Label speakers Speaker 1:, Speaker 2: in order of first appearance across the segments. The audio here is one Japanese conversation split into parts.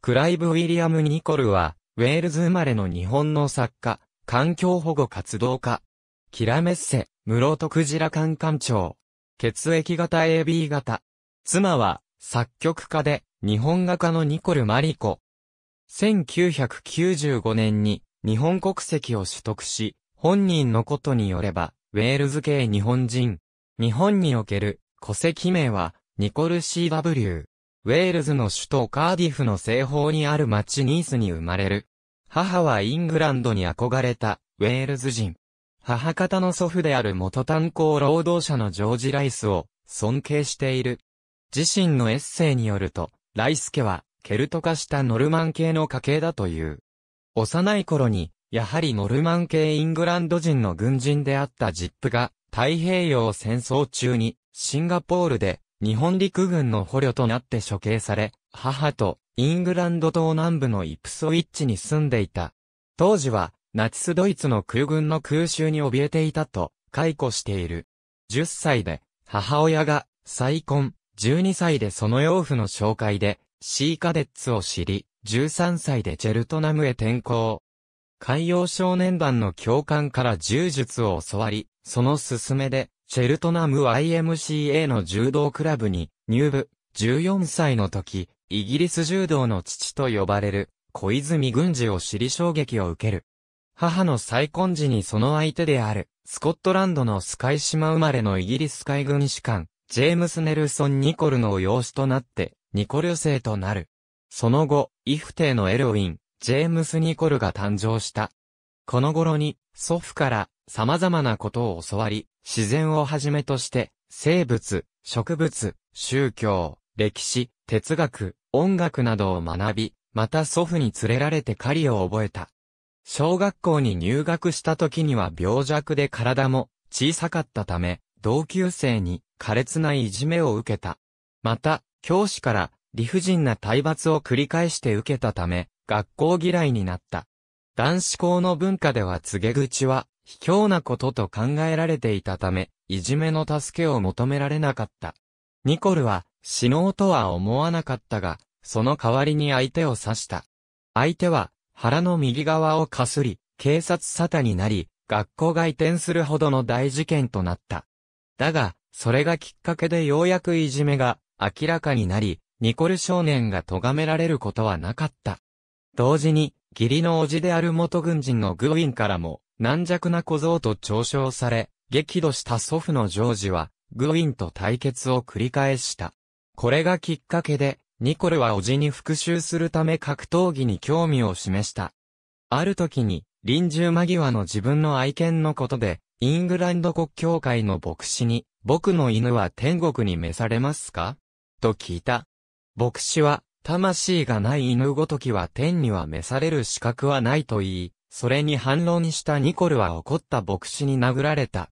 Speaker 1: クライブ・ウィリアム・ニコルは、ウェールズ生まれの日本の作家、環境保護活動家。キラメッセ、室戸クジラカンカン長。血液型 AB 型。妻は、作曲家で、日本画家のニコル・マリコ。1995年に、日本国籍を取得し、本人のことによれば、ウェールズ系日本人。日本における、戸籍名は、ニコル CW。ウェールズの首都カーディフの西方にある町ニースに生まれる。母はイングランドに憧れた、ウェールズ人。母方の祖父である元炭鉱労働者のジョージ・ライスを尊敬している。自身のエッセイによると、ライス家はケルト化したノルマン系の家系だという。幼い頃に、やはりノルマン系イングランド人の軍人であったジップが、太平洋戦争中にシンガポールで日本陸軍の捕虜となって処刑され、母とイングランド島南部のイプソウィッチに住んでいた。当時は、ナチスドイツの空軍の空襲に怯えていたと、解雇している。10歳で、母親が、再婚、12歳でその養父の紹介で、シーカデッツを知り、13歳でジェルトナムへ転校。海洋少年団の教官から柔術を教わり、その勧めで、チェルトナム YMCA の柔道クラブに入部、14歳の時、イギリス柔道の父と呼ばれる、小泉軍事を知り衝撃を受ける。母の再婚時にその相手である、スコットランドのスカイ島生まれのイギリス海軍士官、ジェームス・ネルソン・ニコルの養子となって、ニコル生となる。その後、イフテイのエロイン、ジェームス・ニコルが誕生した。この頃に、祖父から、様々なことを教わり、自然をはじめとして、生物、植物、宗教、歴史、哲学、音楽などを学び、また祖父に連れられて狩りを覚えた。小学校に入学した時には病弱で体も小さかったため、同級生に苛烈ないじめを受けた。また、教師から理不尽な体罰を繰り返して受けたため、学校嫌いになった。男子校の文化では告げ口は卑怯なことと考えられていたため、いじめの助けを求められなかった。ニコルは、死のうとは思わなかったが、その代わりに相手を刺した。相手は、腹の右側をかすり、警察沙汰になり、学校が移転するほどの大事件となった。だが、それがきっかけでようやくいじめが明らかになり、ニコル少年が咎められることはなかった。同時に、義理の叔父である元軍人のグウィンからも、軟弱な小僧と嘲笑され、激怒した祖父のジョージは、グウィンと対決を繰り返した。これがきっかけで、ニコルは叔父に復讐するため格闘技に興味を示した。ある時に、臨終間際の自分の愛犬のことで、イングランド国教会の牧師に、僕の犬は天国に召されますかと聞いた。牧師は、魂がない犬ごときは天には召される資格はないと言い、それに反論したニコルは怒った牧師に殴られた。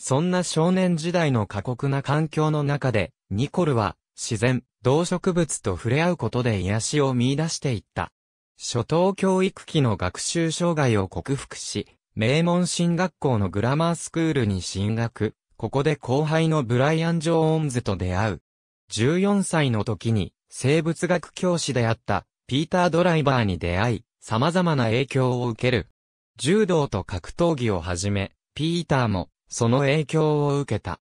Speaker 1: そんな少年時代の過酷な環境の中で、ニコルは、自然、動植物と触れ合うことで癒しを見出していった。初等教育期の学習障害を克服し、名門進学校のグラマースクールに進学、ここで後輩のブライアン・ジョーンズと出会う。14歳の時に、生物学教師であった、ピーター・ドライバーに出会い、様々な影響を受ける。柔道と格闘技をはじめ、ピーターも、その影響を受けた。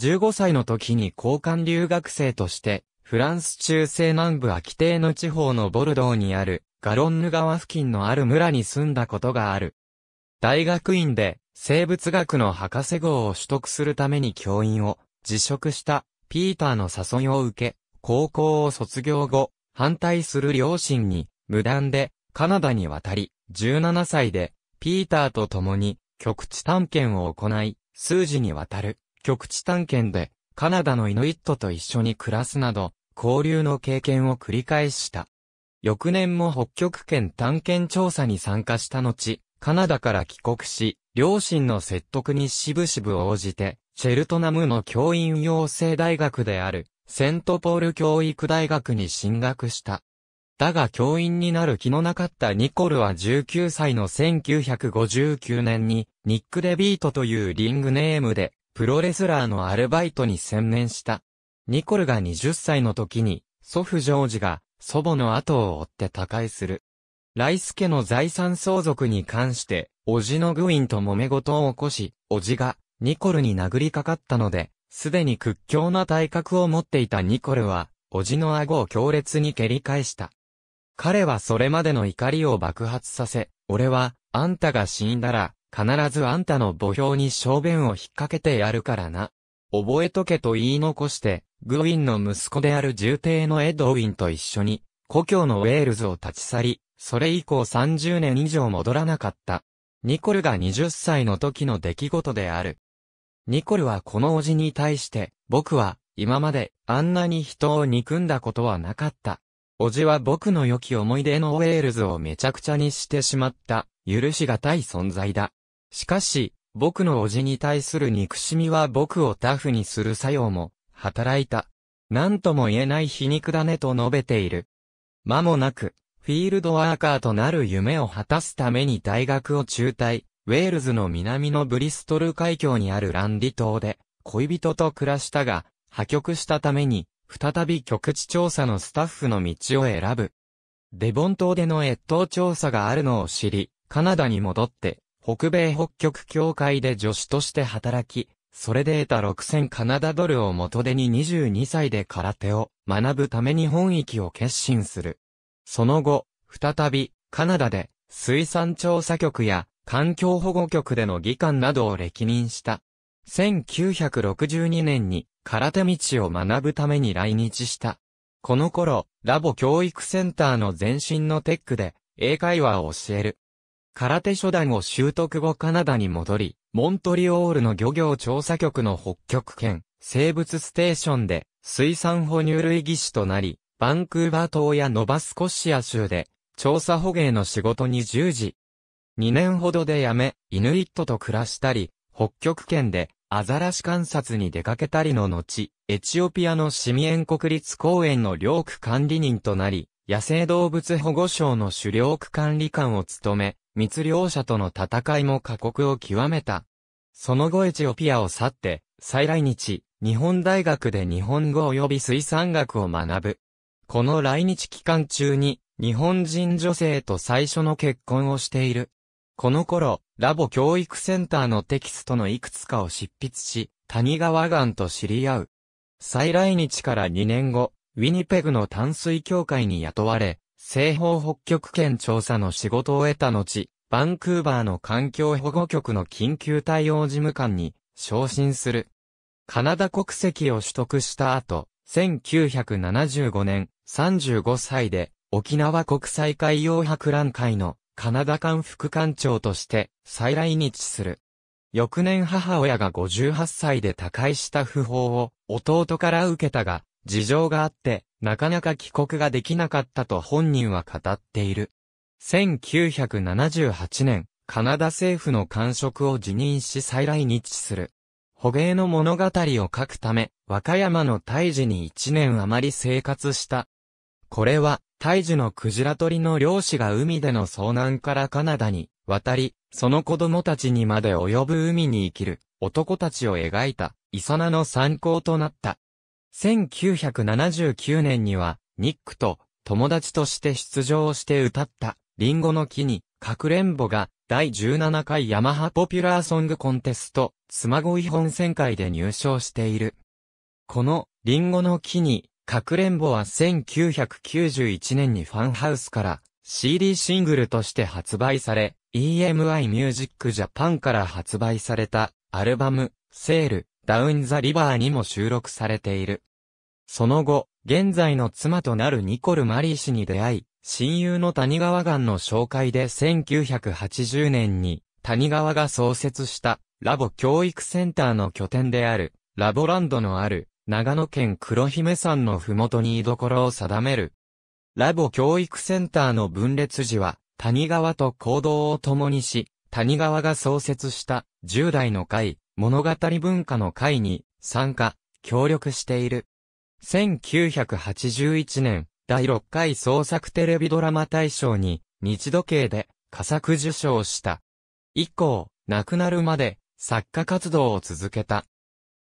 Speaker 1: 15歳の時に交換留学生として、フランス中西南部秋亭の地方のボルドーにある、ガロンヌ川付近のある村に住んだことがある。大学院で、生物学の博士号を取得するために教員を辞職したピーターの誘いを受け、高校を卒業後、反対する両親に無断でカナダに渡り、17歳で、ピーターと共に、極地探検を行い、数時にわたる、極地探検で、カナダのイヌイットと一緒に暮らすなど、交流の経験を繰り返した。翌年も北極圏探検調査に参加した後、カナダから帰国し、両親の説得にしぶしぶ応じて、チェルトナムの教員養成大学である、セントポール教育大学に進学した。だが教員になる気のなかったニコルは19歳の1959年に、ニック・デビートというリングネームで、プロレスラーのアルバイトに専念した。ニコルが20歳の時に、祖父ジョージが、祖母の後を追って他界する。ライス家の財産相続に関して、おじのグィンと揉め事を起こし、おじが、ニコルに殴りかかったので、すでに屈強な体格を持っていたニコルは、おじの顎を強烈に蹴り返した。彼はそれまでの怒りを爆発させ、俺は、あんたが死んだら、必ずあんたの墓標に小便を引っ掛けてやるからな。覚えとけと言い残して、グウィンの息子である重帝のエドウィンと一緒に、故郷のウェールズを立ち去り、それ以降30年以上戻らなかった。ニコルが20歳の時の出来事である。ニコルはこの叔父に対して、僕は、今まで、あんなに人を憎んだことはなかった。おじは僕の良き思い出のウェールズをめちゃくちゃにしてしまった、許しがたい存在だ。しかし、僕のおじに対する憎しみは僕をタフにする作用も、働いた。何とも言えない皮肉だねと述べている。間もなく、フィールドワーカーとなる夢を果たすために大学を中退、ウェールズの南のブリストル海峡にあるランディ島で、恋人と暮らしたが、破局したために、再び局地調査のスタッフの道を選ぶ。デボン島での越冬調査があるのを知り、カナダに戻って、北米北極協会で助手として働き、それで得た6000カナダドルを元手に22歳で空手を学ぶために本域を決心する。その後、再び、カナダで、水産調査局や環境保護局での議官などを歴任した。1962年に空手道を学ぶために来日した。この頃、ラボ教育センターの前身のテックで、英会話を教える。空手初段を習得後カナダに戻り、モントリオールの漁業調査局の北極圏、生物ステーションで、水産哺乳類技師となり、バンクーバー島やノバスコシア州で、調査捕鯨の仕事に従事。2年ほどで辞め、イヌイットと暮らしたり、北極圏でアザラシ観察に出かけたりの後、エチオピアのシミエン国立公園の領区管理人となり、野生動物保護省の狩猟区管理官を務め、密猟者との戦いも過酷を極めた。その後エチオピアを去って、再来日、日本大学で日本語及び水産学を学ぶ。この来日期間中に、日本人女性と最初の結婚をしている。この頃、ラボ教育センターのテキストのいくつかを執筆し、谷川岩と知り合う。再来日から2年後、ウィニペグの淡水協会に雇われ、西方北極圏調査の仕事を得た後、バンクーバーの環境保護局の緊急対応事務官に昇進する。カナダ国籍を取得した後、1975年35歳で沖縄国際海洋博覧会のカナダ官副官長として再来日する。翌年母親が58歳で他界した訃報を弟から受けたが、事情があってなかなか帰国ができなかったと本人は語っている。1978年、カナダ政府の官職を辞任し再来日する。捕鯨の物語を書くため、和歌山の胎児に一年余り生活したこれは、大樹のクジラ鳥の漁師が海での遭難からカナダに渡り、その子供たちにまで及ぶ海に生きる男たちを描いた、イサナの参考となった。1979年には、ニックと友達として出場して歌った、リンゴの木に、かくれんぼが、第17回ヤマハポピュラーソングコンテスト、妻マゴ本選会で入賞している。この、リンゴの木に、かくれんぼは1991年にファンハウスから CD シングルとして発売され、EMI Music Japan から発売されたアルバム、セール、ダウンザリバーにも収録されている。その後、現在の妻となるニコル・マリー氏に出会い、親友の谷川岩の紹介で1980年に谷川が創設したラボ教育センターの拠点であるラボランドのある長野県黒姫山の麓に居所を定める。ラボ教育センターの分裂時は、谷川と行動を共にし、谷川が創設した10代の会、物語文化の会に参加、協力している。1981年、第6回創作テレビドラマ大賞に、日時計で、佳作受賞した。以降、亡くなるまで、作家活動を続けた。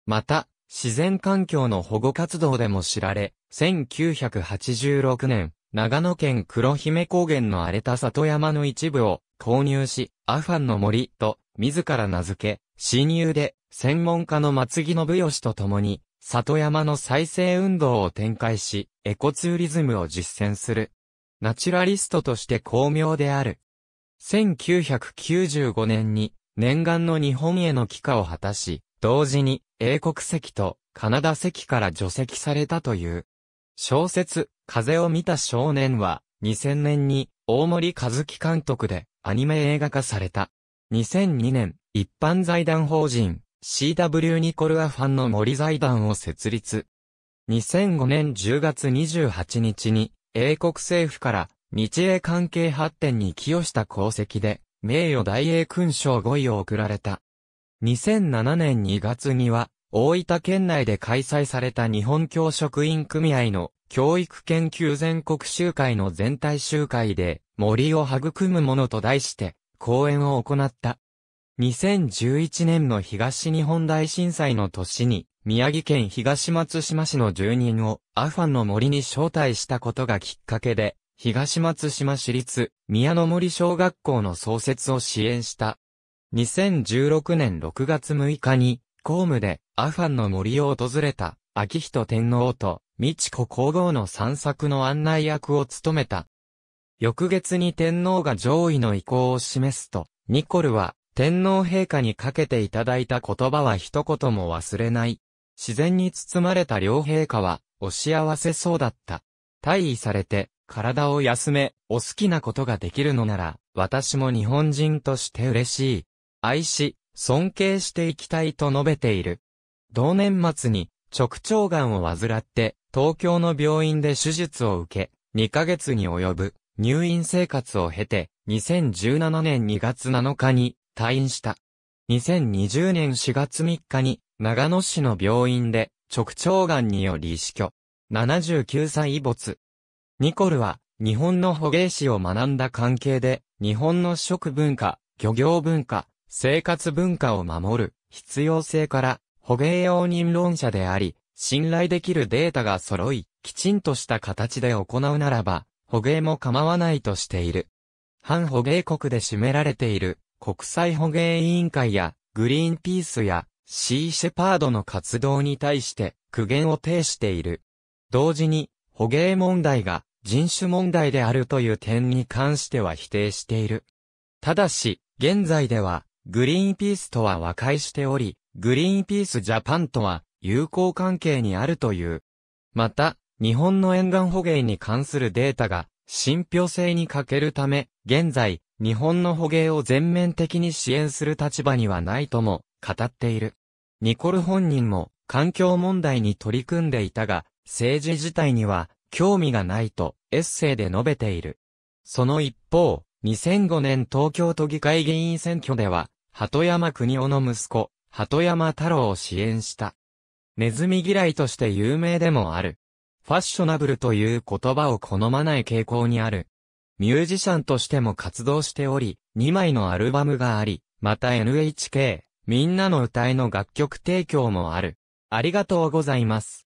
Speaker 1: また、自然環境の保護活動でも知られ、1986年、長野県黒姫高原の荒れた里山の一部を購入し、アファンの森と自ら名付け、親友で専門家の松木信義と共に、里山の再生運動を展開し、エコツーリズムを実践する。ナチュラリストとして巧妙である。1995年に念願の日本への帰化を果たし、同時に英国籍とカナダ籍から除籍されたという。小説、風を見た少年は、2000年に大森和樹監督でアニメ映画化された。2002年、一般財団法人 CW ニコルアファンの森財団を設立。2005年10月28日に英国政府から日英関係発展に寄与した功績で名誉大英勲章5位を贈られた。2007年2月には、大分県内で開催された日本教職員組合の教育研究全国集会の全体集会で森を育むものと題して講演を行った。2011年の東日本大震災の年に宮城県東松島市の住人をアファンの森に招待したことがきっかけで東松島市立宮の森小学校の創設を支援した。2016年6月6日に、公務でアファンの森を訪れた、秋人天皇と、美智子皇后の散策の案内役を務めた。翌月に天皇が上位の意向を示すと、ニコルは、天皇陛下にかけていただいた言葉は一言も忘れない。自然に包まれた両陛下は、お幸せそうだった。退位されて、体を休め、お好きなことができるのなら、私も日本人として嬉しい。愛し、尊敬していきたいと述べている。同年末に直腸癌を患って、東京の病院で手術を受け、2ヶ月に及ぶ入院生活を経て、2017年2月7日に退院した。2020年4月3日に長野市の病院で直腸癌により死去。79歳没。ニコルは日本の捕鯨史を学んだ関係で、日本の食文化、漁業文化、生活文化を守る必要性から捕鯨容認論者であり、信頼できるデータが揃い、きちんとした形で行うならば、捕鯨も構わないとしている。反捕鯨国で占められている国際捕鯨委員会やグリーンピースやシーシェパードの活動に対して苦言を呈している。同時に捕鯨問題が人種問題であるという点に関しては否定している。ただし、現在ではグリーンピースとは和解しており、グリーンピースジャパンとは友好関係にあるという。また、日本の沿岸捕鯨に関するデータが信憑性に欠けるため、現在、日本の捕鯨を全面的に支援する立場にはないとも語っている。ニコル本人も環境問題に取り組んでいたが、政治自体には興味がないとエッセイで述べている。その一方、2005年東京都議会議員選挙では、鳩山国夫の息子、鳩山太郎を支援した。ネズミ嫌いとして有名でもある。ファッショナブルという言葉を好まない傾向にある。ミュージシャンとしても活動しており、2枚のアルバムがあり、また NHK、みんなの歌いの楽曲提供もある。ありがとうございます。